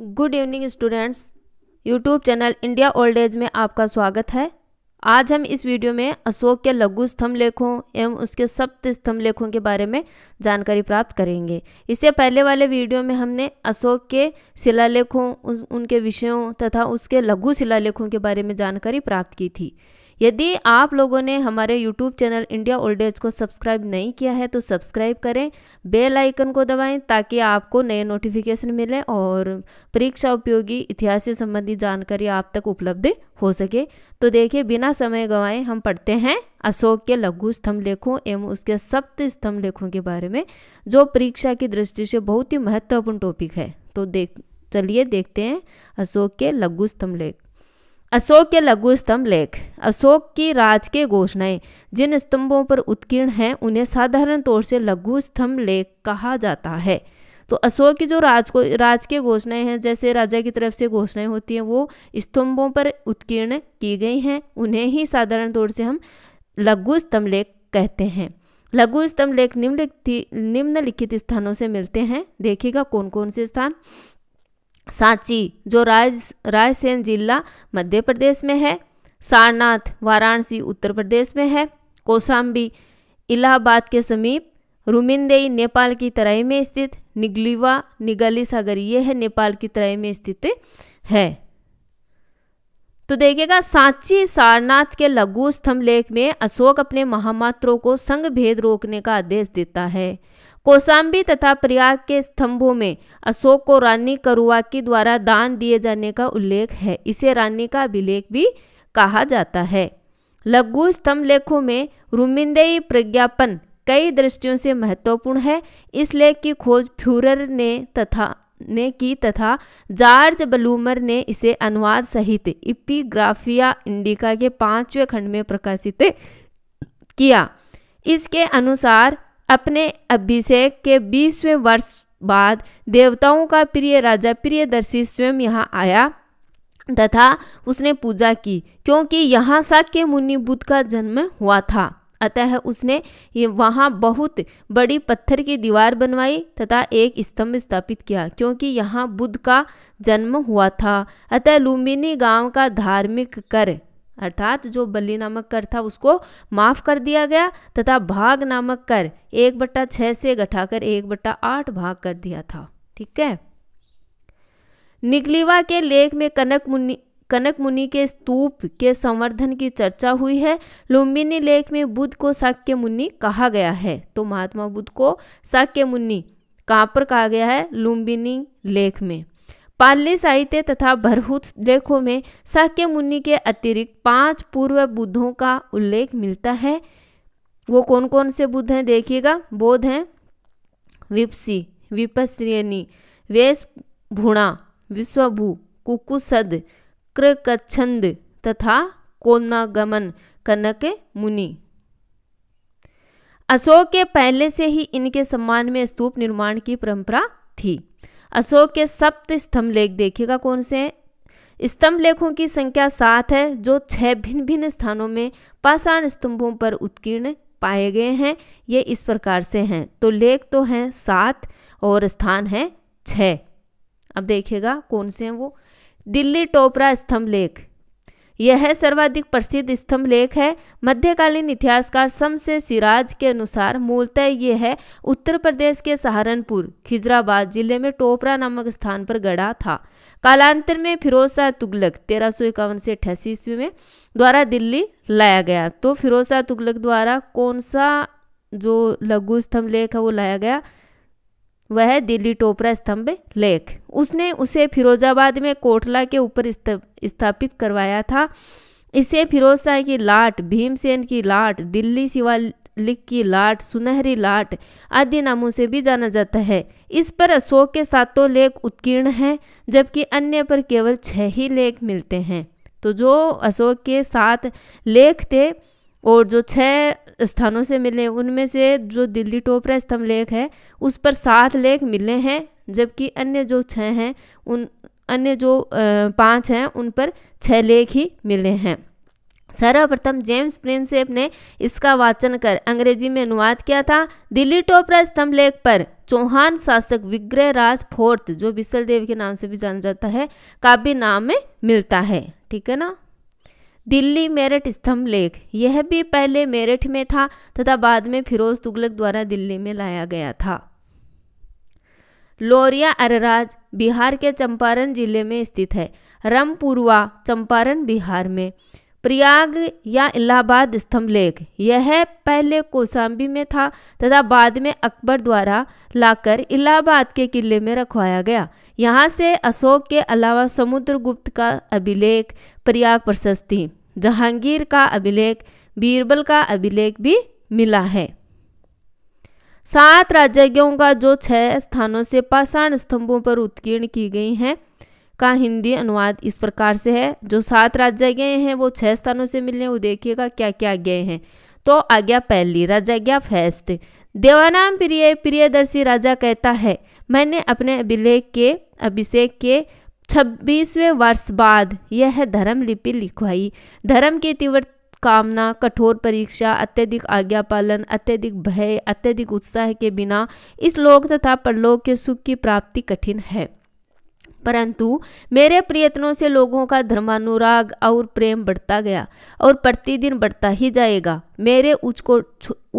Good evening students YouTube channel India old age में आपका स्वागत है आज हम इस वीडियो में अशोक के लघु स्तंभ लेखों एवं उसके सप्त स्तंभ लेखों के बारे में जानकारी प्राप्त करेंगे इससे पहले वाले वीडियो में हमने अशोक के शिलालेखों उनके विषयों तथा उसके लघु शिलालेखों के बारे में जानकारी प्राप्त की थी यदि आप लोगों ने हमारे YouTube channel India old age को सब्सक्राइब नहीं किया है तो सब्सक्राइब करें बेल आइकन को दबाएं ताकि आपको नए नोटिफिकेशन मिले और परीक्षा उपयोगी इतिहास से संबंधी जानकारी आप तक उपलब्ध हो सके तो देखिए बिना समय गवाएं हम पढ़ते हैं अशोक के लघु स्तंभ लेखों एवं उसके सप्त स्तंभ लेखों के बारे में जो परीक्षा की दृष्टि से बहुत ही महत्वपूर्ण टॉपिक है तो देख चलिए देखते हैं अशोक के लघु स्तंभ लेख अशोक के लघु स्तंभ लेख अशोक की राज के घोषणाएं जिन स्तंभों पर उत्कीर्ण हैं उन्हें साधारण तौर से लघु स्तंभ लेख कहा जाता है तो अशोक की जो राज को राज के घोषणाएं हैं जैसे राजा की तरफ से घोषणाएं होती हैं वो स्तंभों पर उत्कीर्ण की गई हैं उन्हें ही साधारण तौर से हम लघु स्तंभ लेख कहते हैं लघु स्तंभ लेख निम्नलिखित निम्नलिखित स्थानों से मिलते हैं देखिएगा कौन कौन से स्थान सांची जो राज रायसेन जिला मध्य प्रदेश में है सारनाथ वाराणसी उत्तर प्रदेश में है कोसाम्बी इलाहाबाद के समीप रुमिंदेई नेपाल की तराई में स्थित निगलिवा निगली सागर ये है नेपाल की तराई में स्थित है तो देखिएगा सांची सारनाथ के लघु स्तंभ लेख में अशोक अपने महामात्रों को संघ भेद रोकने का आदेश देता है कोसाम्बी तथा प्रयाग के स्तंभों में अशोक को रानी करुआ की द्वारा दान दिए जाने का उल्लेख है इसे रानी का अभिलेख भी कहा जाता है लघु स्तंभ लेखों में रुमिंदेई प्रज्ञापन कई दृष्टियों से महत्वपूर्ण है इस लेख की खोज फ्यूरर ने तथा ने की तथा जॉर्ज बलूमर ने इसे अनुवाद सहित इपिग्राफिया इंडिका के पांचवें खंड में प्रकाशित किया इसके अनुसार अपने अभिषेक के बीसवें वर्ष बाद देवताओं का प्रिय राजा प्रियदर्शी स्वयं यहाँ आया तथा उसने पूजा की क्योंकि यहाँ शाक्य मुनि बुद्ध का जन्म हुआ था अतः उसने ये वहाँ बहुत बड़ी पत्थर की दीवार बनवाई तथा एक स्तंभ स्थापित किया क्योंकि यहाँ बुद्ध का जन्म हुआ था अतः लुम्बिनी गांव का धार्मिक कर अर्थात जो बलि नामक कर था उसको माफ कर दिया गया तथा भाग नामक कर एक बट्टा छह से घटाकर एक बट्टा आठ भाग कर दिया था ठीक है निकलीवा के लेख में कनक मुनि कनक मुनि के स्तूप के संवर्धन की चर्चा हुई है लुम्बिनी लेख में बुद्ध को शाक्य मुनि कहा गया है तो महात्मा बुद्ध को शाक्य मुनि कहाँ पर कहा गया है लुम्बिनी लेख में पाली साहित्य तथा भरहूत लेखों में साक्य मुनि के अतिरिक्त पांच पूर्व बुद्धों का उल्लेख मिलता है वो कौन कौन से बुद्ध हैं देखिएगा बोध हैं विपसी विपश्रियनी वेश भूणा विश्वभू कुकुसद कृकछंद तथा कोनागमन कनक मुनि अशोक के पहले से ही इनके सम्मान में स्तूप निर्माण की परंपरा थी अशोक के सप्त स्तंभ लेख देखिएगा कौन से हैं स्तंभ लेखों की संख्या सात है जो छह भिन्न भिन्न स्थानों में पाषाण स्तंभों पर उत्कीर्ण पाए गए हैं ये इस प्रकार से हैं तो लेख तो हैं सात और स्थान हैं छः अब देखिएगा कौन से हैं वो दिल्ली टोपरा स्तंभ लेख यह सर्वाधिक प्रसिद्ध स्तंभ लेख है मध्यकालीन इतिहासकार शमसे सिराज के अनुसार मूलतः यह है उत्तर प्रदेश के सहारनपुर खिजराबाद जिले में टोपरा नामक स्थान पर गढ़ा था कालांतर में फिरोज शाह तुगलक तेरह सौ इक्यावन से अठासी ईस्वी में द्वारा दिल्ली लाया गया तो फिरोज शाह तुगलक द्वारा कौन सा जो लघु स्तंभ लेख है वो लाया गया वह दिल्ली टोपरा स्तंभ लेख उसने उसे फिरोजाबाद में कोटला के ऊपर स्थापित करवाया था इसे फिरोज शाह की लाट भीमसेन की लाट दिल्ली शिवालिक की लाट सुनहरी लाट आदि नामों से भी जाना जाता है इस पर अशोक के सातों लेख उत्कीर्ण हैं जबकि अन्य पर केवल छह ही लेख मिलते हैं तो जो अशोक के सात लेख थे और जो छः स्थानों से मिले उनमें से जो दिल्ली टोपरा स्तंभ लेख है उस पर सात लेख मिले हैं जबकि अन्य जो छः हैं उन अन्य जो पाँच हैं उन पर छः लेख ही मिले हैं सर्वप्रथम जेम्स प्रिंसेप ने इसका वाचन कर अंग्रेजी में अनुवाद किया था दिल्ली टोपरा स्तंभ लेख पर चौहान शासक विग्रह राज फोर्थ जो बिसल देव के नाम से भी जाना जाता है का भी नाम में मिलता है ठीक है ना दिल्ली मेरठ स्तंभ लेख यह भी पहले मेरठ में था तथा बाद में फिरोज तुगलक द्वारा दिल्ली में लाया गया था लोरिया अरराज बिहार के चंपारण जिले में स्थित है रमपुरवा चंपारण बिहार में प्रयाग या इलाहाबाद स्तंभ लेख यह पहले कोसाम्बी में था तथा बाद में अकबर द्वारा लाकर इलाहाबाद के किले में रखवाया गया यहाँ से अशोक के अलावा समुद्रगुप्त का अभिलेख प्रयाग प्रशस्ति जहांगीर का अभिलेख बीरबल का अभिलेख भी मिला है सात राजज्ञों का जो छह स्थानों से पाषाण स्तंभों पर उत्कीर्ण की गई हैं का हिंदी अनुवाद इस प्रकार से है जो सात गए हैं वो छः स्थानों से मिलने वो देखिएगा क्या क्या गए हैं तो आज्ञा पहली गया फर्स्ट देवानाम प्रिय प्रियदर्शी राजा कहता है मैंने अपने अभिलेख के अभिषेक के छब्बीसवें वर्ष बाद यह धर्म लिपि लिखवाई धर्म की तीव्र कामना कठोर परीक्षा अत्यधिक आज्ञा पालन अत्यधिक भय अत्यधिक उत्साह के बिना इस लोक तथा परलोक के सुख की प्राप्ति कठिन है परंतु मेरे प्रयत्नों से लोगों का धर्मानुराग और प्रेम बढ़ता गया और प्रतिदिन बढ़ता ही जाएगा मेरे उच्च को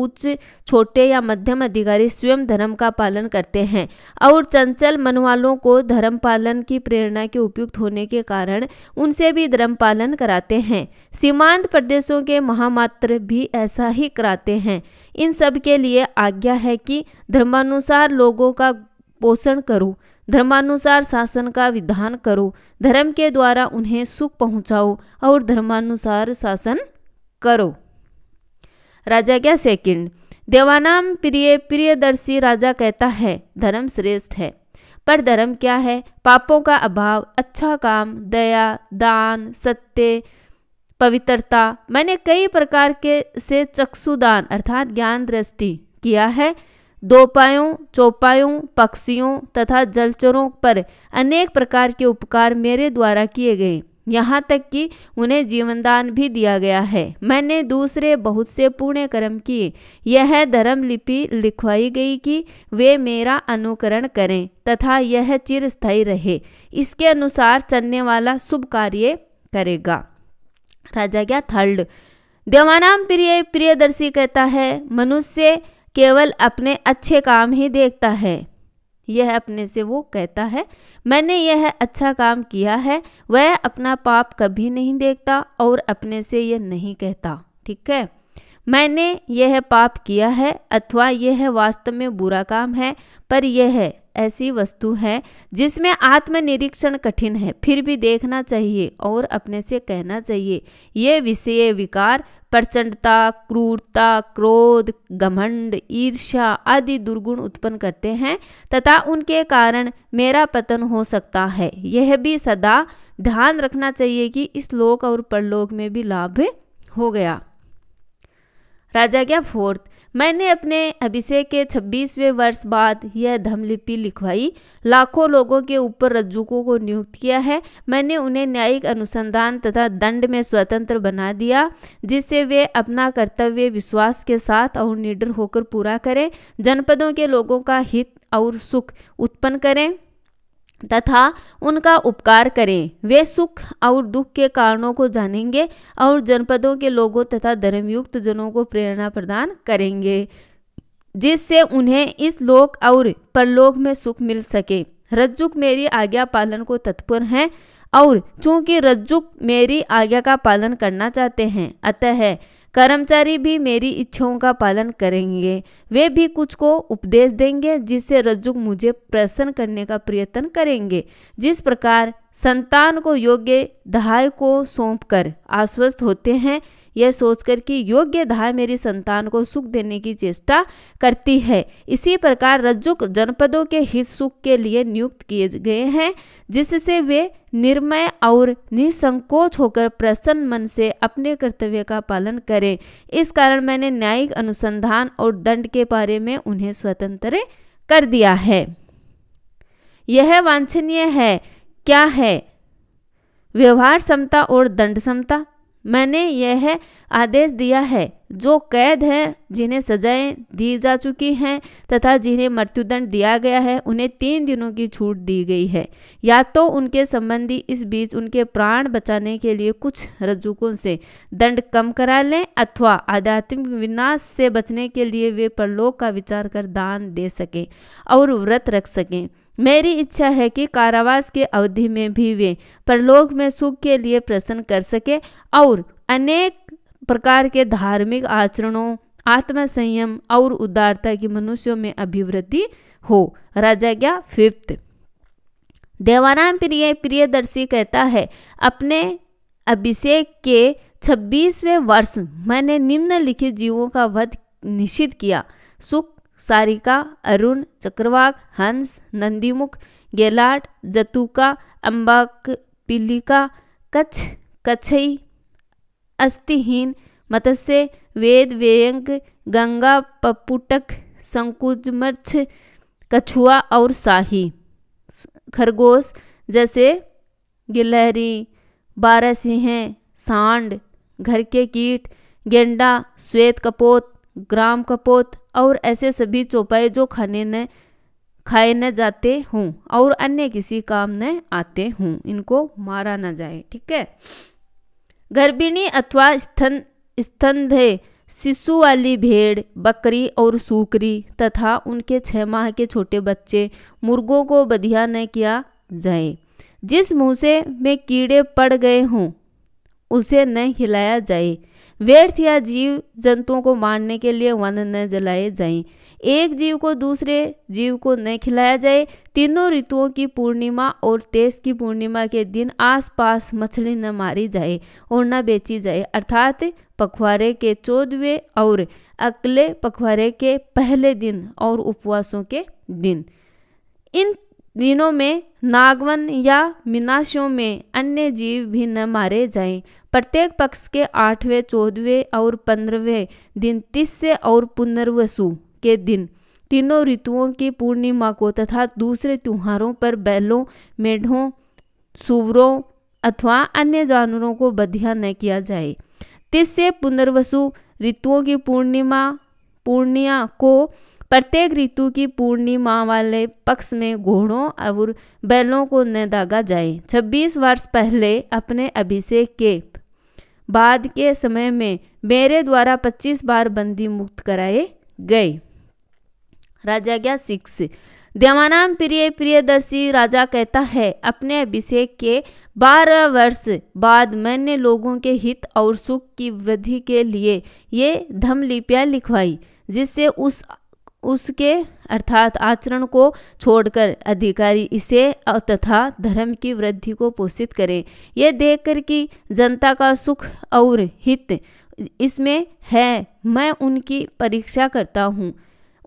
उच्च छोटे या मध्यम अधिकारी स्वयं धर्म का पालन करते हैं और चंचल मन वालों को धर्म पालन की प्रेरणा के उपयुक्त होने के कारण उनसे भी धर्म पालन कराते हैं सीमांत प्रदेशों के महामात्र भी ऐसा ही कराते हैं इन सब के लिए आज्ञा है कि धर्मानुसार लोगों का पोषण करूँ धर्मानुसार शासन का विधान करो धर्म के द्वारा उन्हें सुख पहुंचाओ और धर्मानुसार शासन करो राजा क्या सेकंड देवानाम प्रिय प्रियदर्शी राजा कहता है धर्म श्रेष्ठ है पर धर्म क्या है पापों का अभाव अच्छा काम दया दान सत्य पवित्रता मैंने कई प्रकार के से चक्षुदान अर्थात ज्ञान दृष्टि किया है दोपायों चौपायों पक्षियों तथा जलचरों पर अनेक प्रकार के उपकार मेरे द्वारा किए गए यहाँ तक कि उन्हें जीवनदान भी दिया गया है मैंने दूसरे बहुत से पुण्य कर्म किए यह धर्म लिपि लिखवाई गई कि वे मेरा अनुकरण करें तथा यह स्थायी रहे इसके अनुसार चलने वाला शुभ कार्य करेगा राजा क्या थर्ड देवानाम प्रिय प्रियदर्शी कहता है मनुष्य केवल अपने अच्छे काम ही देखता है यह अपने से वो कहता है मैंने यह अच्छा काम किया है वह अपना पाप कभी नहीं देखता और अपने से यह नहीं कहता ठीक है मैंने यह पाप किया है अथवा यह वास्तव में बुरा काम है पर यह ऐसी वस्तु है जिसमें आत्मनिरीक्षण कठिन है फिर भी देखना चाहिए और अपने से कहना चाहिए ये विषय विकार प्रचंडता क्रूरता क्रोध घमंड ईर्ष्या आदि दुर्गुण उत्पन्न करते हैं तथा उनके कारण मेरा पतन हो सकता है यह भी सदा ध्यान रखना चाहिए कि इस लोक और परलोक में भी लाभ हो गया राजा गया फोर्थ मैंने अपने अभिषेक के छब्बीसवें वर्ष बाद यह धमलिपि लिखवाई लाखों लोगों के ऊपर रज्जुकों को नियुक्त किया है मैंने उन्हें न्यायिक अनुसंधान तथा दंड में स्वतंत्र बना दिया जिससे वे अपना कर्तव्य विश्वास के साथ और निडर होकर पूरा करें जनपदों के लोगों का हित और सुख उत्पन्न करें तथा उनका उपकार करें वे सुख और दुख के कारणों को जानेंगे और जनपदों के लोगों तथा धर्मयुक्त जनों को प्रेरणा प्रदान करेंगे जिससे उन्हें इस लोक और परलोक में सुख मिल सके रज्जुक मेरी आज्ञा पालन को तत्पर हैं और चूंकि रज्जुक मेरी आज्ञा का पालन करना चाहते हैं अतः है, कर्मचारी भी मेरी इच्छाओं का पालन करेंगे वे भी कुछ को उपदेश देंगे जिससे रज्जु मुझे प्रसन्न करने का प्रयत्न करेंगे जिस प्रकार संतान को योग्य दहाय को सौंपकर आश्वस्त होते हैं यह सोचकर कि योग्य धाय मेरी संतान को सुख देने की चेष्टा करती है इसी प्रकार रज्जु जनपदों के हित सुख के लिए नियुक्त किए गए हैं जिससे वे निर्मय और निसंकोच होकर प्रसन्न मन से अपने कर्तव्य का पालन करें इस कारण मैंने न्यायिक अनुसंधान और दंड के बारे में उन्हें स्वतंत्र कर दिया है यह वांछनीय है क्या है व्यवहार समता और दंड समता मैंने यह आदेश दिया है जो कैद हैं जिन्हें सजाएं दी जा चुकी हैं तथा जिन्हें मृत्युदंड दिया गया है उन्हें तीन दिनों की छूट दी गई है या तो उनके संबंधी इस बीच उनके प्राण बचाने के लिए कुछ रजुकों से दंड कम करा लें अथवा आध्यात्मिक विनाश से बचने के लिए वे परलोक का विचार कर दान दे सकें और व्रत रख सकें मेरी इच्छा है कि कारावास की अवधि में भी वे परलोक में सुख के लिए प्रसन्न कर सके और अनेक प्रकार के धार्मिक आचरणों आत्मा संयम और उदारता की मनुष्यों में अभिवृद्धि हो राजा क्या फिफ्थ देवानाम प्रिय प्रियदर्शी कहता है अपने अभिषेक के छब्बीसवें वर्ष मैंने निम्नलिखित जीवों का वध निश्चित किया सुख सारिका अरुण चक्रवाक हंस नंदीमुख गेलाट जतुका अम्बाक पिलिका कच्छ कच्छई अस्थिहीन मत्स्य वेद व्यंग गंगा पपुटक संकुचमर्छ कछुआ और शाही खरगोश जैसे गिलहरी बारह सिंह सांड घर के कीट गेंडा श्वेत कपोत ग्राम कपोत और ऐसे सभी चौपाए जो खाने न खाए न जाते हों और अन्य किसी काम न आते हों इनको मारा न जाए ठीक है गर्भिणी अथवा स्तन स्तंध शिशु वाली भेड़ बकरी और सूकरी तथा उनके छः माह के छोटे बच्चे मुर्गों को बधिया न किया जाए जिस मुँह से में कीड़े पड़ गए हों उसे न खिलाया जाए व्यर्थ या जीव जंतुओं को मारने के लिए वन न जलाए जाएं एक जीव को दूसरे जीव को न खिलाया जाए तीनों ऋतुओं की पूर्णिमा और तेज की पूर्णिमा के दिन आसपास मछली न मारी जाए और न बेची जाए अर्थात पखवारे के चौदहवें और अगले पखवारे के पहले दिन और उपवासों के दिन इन दिनों में नागवन या मीनाशियों में अन्य जीव भी न मारे जाएं। प्रत्येक पक्ष के आठवें चौदहवें और पंद्रहवें दिन तीसरे और पुनर्वसु के दिन तीनों ऋतुओं की पूर्णिमा को तथा दूसरे त्योहारों पर बैलों मेढों सूवरों अथवा अन्य जानवरों को बधिया न किया जाए तीसरे पुनर्वसु ऋतुओं की पूर्णिमा पूर्णिया को प्रत्येक ऋतु की पूर्णिमा वाले पक्ष में घोड़ों और बैलों को न दागा जाए छब्बीस वर्ष पहले अपने अभिषेक के बाद के समय में मेरे द्वारा पच्चीस बार बंदी मुक्त कराए गए राजा गया सिक्स देवानाम प्रिय प्रियदर्शी राजा कहता है अपने अभिषेक के बारह वर्ष बाद मैंने लोगों के हित और सुख की वृद्धि के लिए ये लिपियाँ लिखवाई जिससे उस उसके अर्थात आचरण को छोड़कर अधिकारी इसे तथा धर्म की वृद्धि को पोषित करें यह देखकर कि जनता का सुख और हित इसमें है मैं उनकी परीक्षा करता हूँ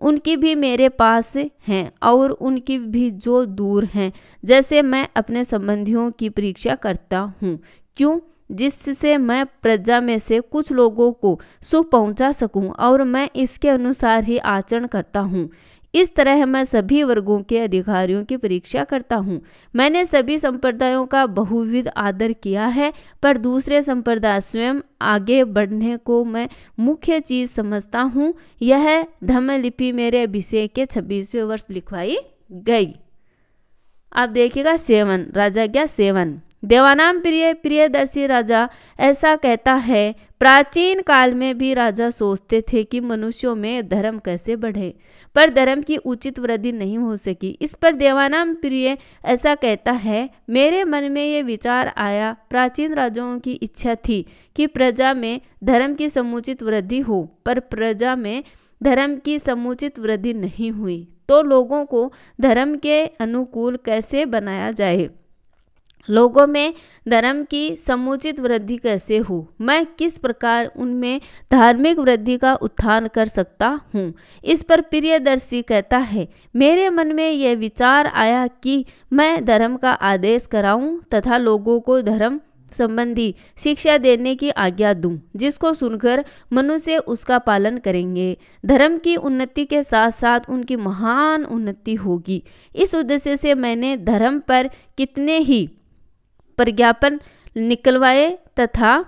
उनकी भी मेरे पास हैं और उनकी भी जो दूर हैं जैसे मैं अपने संबंधियों की परीक्षा करता हूँ क्यों जिससे मैं प्रजा में से कुछ लोगों को सुख पहुंचा सकूं और मैं इसके अनुसार ही आचरण करता हूं इस तरह मैं सभी वर्गों के अधिकारियों की परीक्षा करता हूँ मैंने सभी संप्रदायों का बहुविध आदर किया है पर दूसरे संप्रदाय स्वयं आगे बढ़ने को मैं मुख्य चीज समझता हूँ यह धम्मलिपि मेरे अभिषेक के छब्बीसवें वर्ष लिखवाई गई आप देखिएगा सेवन राजा गया सेवन देवानाम प्रिय प्रियदर्शी राजा ऐसा कहता है प्राचीन काल में भी राजा सोचते थे कि मनुष्यों में धर्म कैसे बढ़े पर धर्म की उचित वृद्धि नहीं हो सकी इस पर देवानाम प्रिय ऐसा कहता है मेरे मन में ये विचार आया प्राचीन राजाओं की इच्छा थी कि प्रजा में धर्म की समुचित वृद्धि हो पर प्रजा में धर्म की समुचित वृद्धि नहीं हुई तो लोगों को धर्म के अनुकूल कैसे बनाया जाए लोगों में धर्म की समुचित वृद्धि कैसे हो मैं किस प्रकार उनमें धार्मिक वृद्धि का उत्थान कर सकता हूँ इस पर प्रियदर्शी कहता है मेरे मन में यह विचार आया कि मैं धर्म का आदेश कराऊं तथा लोगों को धर्म संबंधी शिक्षा देने की आज्ञा दूं जिसको सुनकर मनुष्य उसका पालन करेंगे धर्म की उन्नति के साथ साथ उनकी महान उन्नति होगी इस उद्देश्य से मैंने धर्म पर कितने ही प्रज्ञापन निकलवाए तथा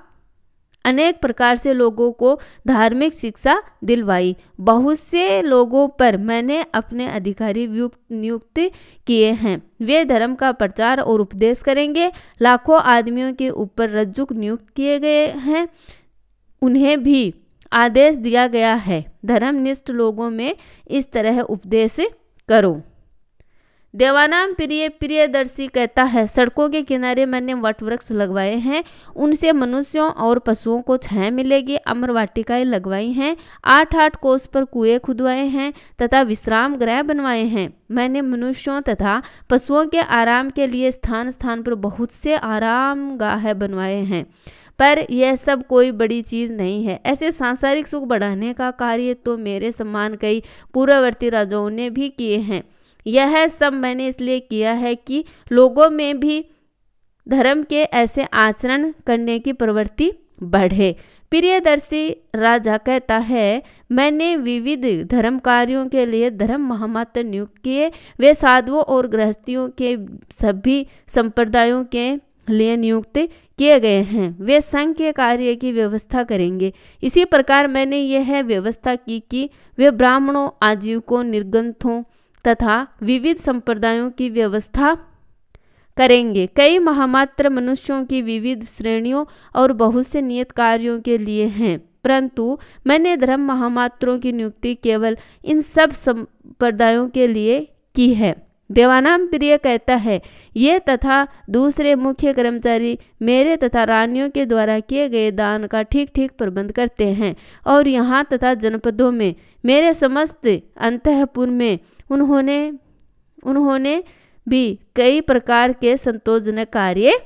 अनेक प्रकार से लोगों को धार्मिक शिक्षा दिलवाई बहुत से लोगों पर मैंने अपने अधिकारी नियुक्त किए हैं वे धर्म का प्रचार और उपदेश करेंगे लाखों आदमियों के ऊपर रज्जुक नियुक्त किए गए हैं उन्हें भी आदेश दिया गया है धर्मनिष्ठ लोगों में इस तरह उपदेश करो देवानाम प्रिय प्रियदर्शी कहता है सड़कों के किनारे मैंने वट वृक्ष लगवाए हैं उनसे मनुष्यों और पशुओं को छाया मिलेगी अमर वाटिकाएं लगवाई हैं आठ आठ कोस पर कुएं खुदवाए हैं तथा विश्राम ग्रह बनवाए हैं मैंने मनुष्यों तथा पशुओं के आराम के लिए स्थान स्थान पर बहुत से आराम गाह बनवाए हैं पर यह सब कोई बड़ी चीज नहीं है ऐसे सांसारिक सुख बढ़ाने का कार्य तो मेरे सम्मान कई पूर्ववर्ती राजाओं ने भी किए हैं यह सब मैंने इसलिए किया है कि लोगों में भी धर्म के ऐसे आचरण करने की प्रवृत्ति बढ़े प्रियदर्शी राजा कहता है मैंने विविध धर्म कार्यों के लिए धर्म महामात्र नियुक्त किए वे साधुओं और गृहस्थियों के सभी संप्रदायों के लिए नियुक्त किए गए हैं वे संघ के कार्य की व्यवस्था करेंगे इसी प्रकार मैंने यह व्यवस्था की कि वे ब्राह्मणों आजीविकों निर्गंथों तथा विविध संप्रदायों की व्यवस्था करेंगे कई महामात्र मनुष्यों की विविध श्रेणियों और बहुत से नियत कार्यों के लिए हैं परंतु मैंने धर्म महामात्रों की नियुक्ति केवल इन सब संप्रदायों के लिए की है देवानाम प्रिय कहता है ये तथा दूसरे मुख्य कर्मचारी मेरे तथा रानियों के द्वारा किए गए दान का ठीक ठीक प्रबंध करते हैं और यहाँ तथा जनपदों में मेरे समस्त अंतपुर में उन्होंने उन्होंने भी कई प्रकार के संतोषजनक कार्य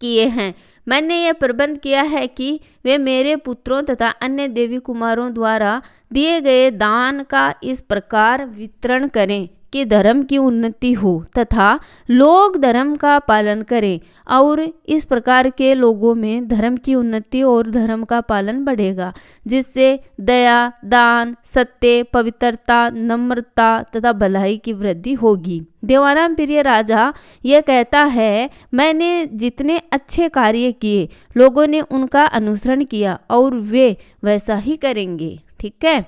किए हैं मैंने यह प्रबंध किया है कि वे मेरे पुत्रों तथा अन्य देवी कुमारों द्वारा दिए गए दान का इस प्रकार वितरण करें कि धर्म की उन्नति हो तथा लोग धर्म का पालन करें और इस प्रकार के लोगों में धर्म की उन्नति और धर्म का पालन बढ़ेगा जिससे दया दान सत्य पवित्रता नम्रता तथा भलाई की वृद्धि होगी देवानाम प्रिय राजा यह कहता है मैंने जितने अच्छे कार्य किए लोगों ने उनका अनुसरण किया और वे वैसा ही करेंगे ठीक है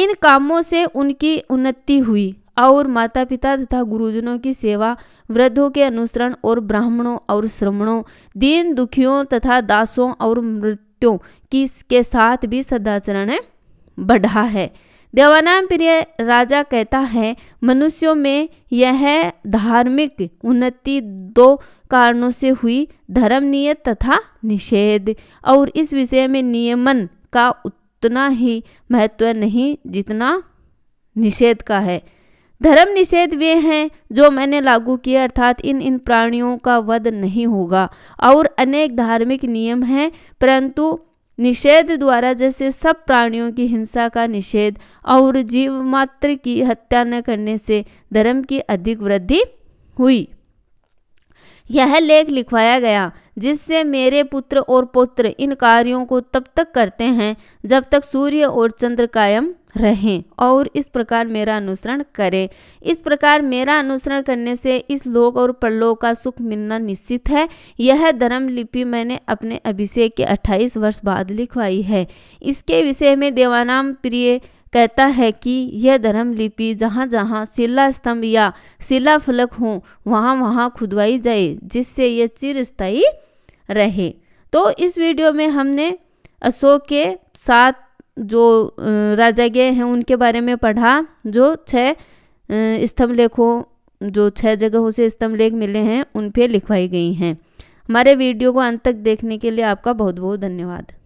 इन कामों से उनकी उन्नति हुई और माता पिता तथा गुरुजनों की सेवा वृद्धों के अनुसरण और ब्राह्मणों और श्रमणों दीन दुखियों तथा दासों और मृत्यों की के साथ भी सदाचरण बढ़ा है देवानाम प्रिय राजा कहता है मनुष्यों में यह धार्मिक उन्नति दो कारणों से हुई धर्म नियत तथा निषेध और इस विषय में नियमन का उतना ही महत्व नहीं जितना निषेध का है धर्म निषेध वे हैं जो मैंने लागू किए अर्थात इन इन प्राणियों का वध नहीं होगा और अनेक धार्मिक नियम हैं परंतु निषेध द्वारा जैसे सब प्राणियों की हिंसा का निषेध और जीव मात्र की हत्या न करने से धर्म की अधिक वृद्धि हुई यह लेख लिखवाया गया जिससे मेरे पुत्र और पुत्र इन कार्यों को तब तक करते हैं जब तक सूर्य और चंद्र कायम रहें और इस प्रकार मेरा अनुसरण करें इस प्रकार मेरा अनुसरण करने से इस लोक और परलोक का सुख मिलना निश्चित है यह धर्म लिपि मैंने अपने अभिषेक के 28 वर्ष बाद लिखवाई है इसके विषय में देवानाम प्रिय कहता है कि यह धर्म लिपि जहाँ जहाँ शिला स्तंभ या शिला फलक हों वहाँ वहाँ खुदवाई जाए जिससे यह चिरस्थायी रहे तो इस वीडियो में हमने अशोक के सात जो गए हैं उनके बारे में पढ़ा जो छः स्तंभ लेखों जो छः जगहों से स्तंभ लेख मिले हैं उन पर लिखवाई गई हैं हमारे वीडियो को अंत तक देखने के लिए आपका बहुत बहुत धन्यवाद